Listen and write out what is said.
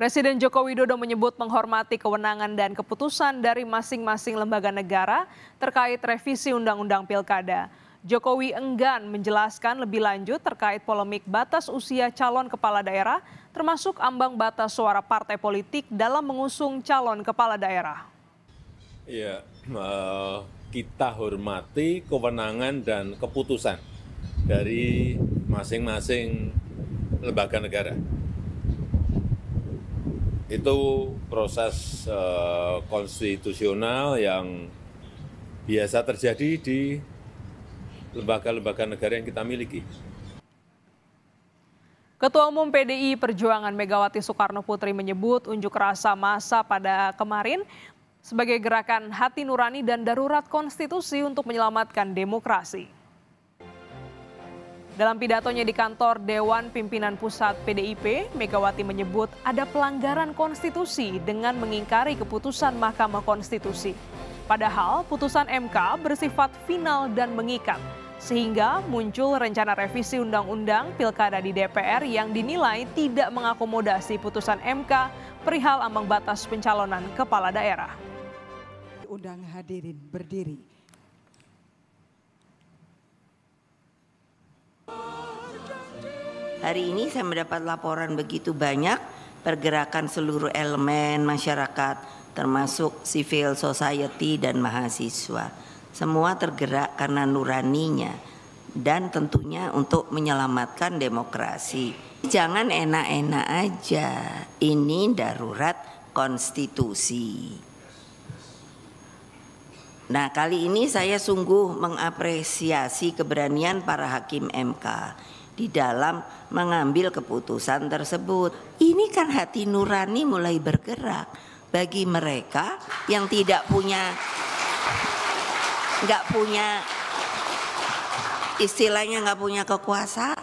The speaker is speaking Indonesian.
Presiden Joko Widodo menyebut menghormati kewenangan dan keputusan dari masing-masing lembaga negara terkait revisi Undang-Undang Pilkada. Jokowi enggan menjelaskan lebih lanjut terkait polemik batas usia calon kepala daerah, termasuk ambang batas suara partai politik dalam mengusung calon kepala daerah. Ya, kita hormati kewenangan dan keputusan dari masing-masing lembaga negara itu proses uh, konstitusional yang biasa terjadi di lembaga-lembaga negara yang kita miliki. Ketua Umum PDI Perjuangan Megawati Soekarno Putri menyebut unjuk rasa massa pada kemarin sebagai gerakan hati nurani dan darurat konstitusi untuk menyelamatkan demokrasi. Dalam pidatonya di kantor Dewan Pimpinan Pusat PDIP, Megawati menyebut ada pelanggaran konstitusi dengan mengingkari keputusan Mahkamah Konstitusi. Padahal putusan MK bersifat final dan mengikat, sehingga muncul rencana revisi undang-undang pilkada di DPR yang dinilai tidak mengakomodasi putusan MK perihal ambang batas pencalonan kepala daerah. Undang hadirin berdiri. Hari ini saya mendapat laporan begitu banyak pergerakan seluruh elemen masyarakat termasuk civil society dan mahasiswa. Semua tergerak karena nuraninya dan tentunya untuk menyelamatkan demokrasi. Jangan enak-enak aja. Ini darurat konstitusi. Nah, kali ini saya sungguh mengapresiasi keberanian para hakim MK di dalam mengambil keputusan tersebut. Ini kan hati nurani mulai bergerak bagi mereka yang tidak punya nggak punya istilahnya nggak punya kekuasaan